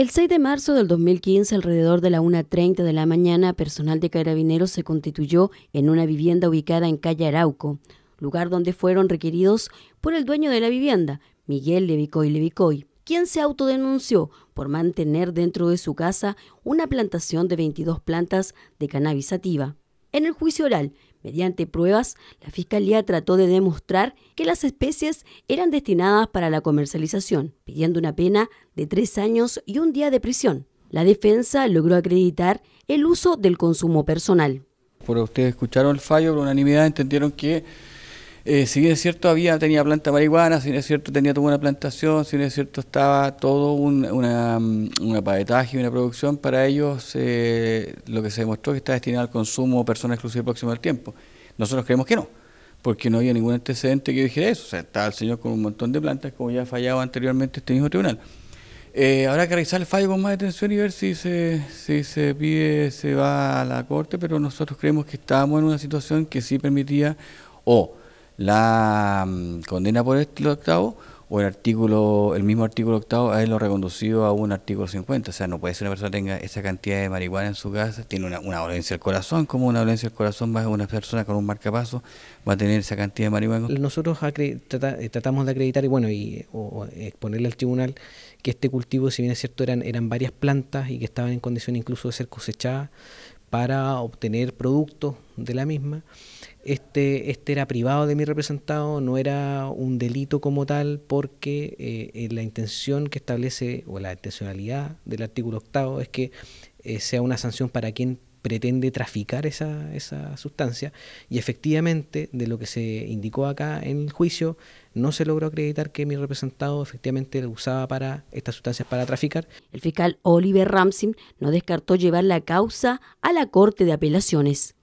El 6 de marzo del 2015, alrededor de la 1.30 de la mañana, personal de carabineros se constituyó en una vivienda ubicada en calle Arauco, lugar donde fueron requeridos por el dueño de la vivienda, Miguel Levicoy Levicoy, quien se autodenunció por mantener dentro de su casa una plantación de 22 plantas de cannabis sativa. En el juicio oral, Mediante pruebas, la Fiscalía trató de demostrar que las especies eran destinadas para la comercialización, pidiendo una pena de tres años y un día de prisión. La defensa logró acreditar el uso del consumo personal. Por ustedes escucharon el fallo, por unanimidad entendieron que eh, si bien es cierto, había, tenía planta marihuana, si bien es cierto, tenía toda una plantación, si bien es cierto, estaba todo un una, mm, una y una producción para ellos, eh, lo que se demostró que está destinado al consumo persona exclusiva próximo al tiempo. Nosotros creemos que no, porque no había ningún antecedente que dijera eso. O sea, estaba el señor con un montón de plantas, como ya ha fallado anteriormente este mismo tribunal. Ahora eh, habrá que revisar el fallo con más detención y ver si se, si se pide, se va a la corte, pero nosotros creemos que estábamos en una situación que sí permitía o la mm, condena por el artículo octavo o el artículo, el mismo artículo octavo, es lo reconducido a un artículo 50. O sea, no puede ser una persona tenga esa cantidad de marihuana en su casa, tiene una, una dolencia del corazón, como una dolencia del corazón va una persona con un marcapaso, va a tener esa cantidad de marihuana. Nosotros eh, tratamos de acreditar y bueno, y exponerle al tribunal que este cultivo, si bien es cierto, eran, eran varias plantas y que estaban en condición incluso de ser cosechadas, para obtener productos de la misma. Este, este era privado de mi representado, no era un delito como tal, porque eh, la intención que establece, o la intencionalidad del artículo octavo, es que eh, sea una sanción para quien pretende traficar esa, esa sustancia y efectivamente de lo que se indicó acá en el juicio no se logró acreditar que mi representado efectivamente usaba para estas sustancias para traficar. El fiscal Oliver Ramsey no descartó llevar la causa a la Corte de Apelaciones.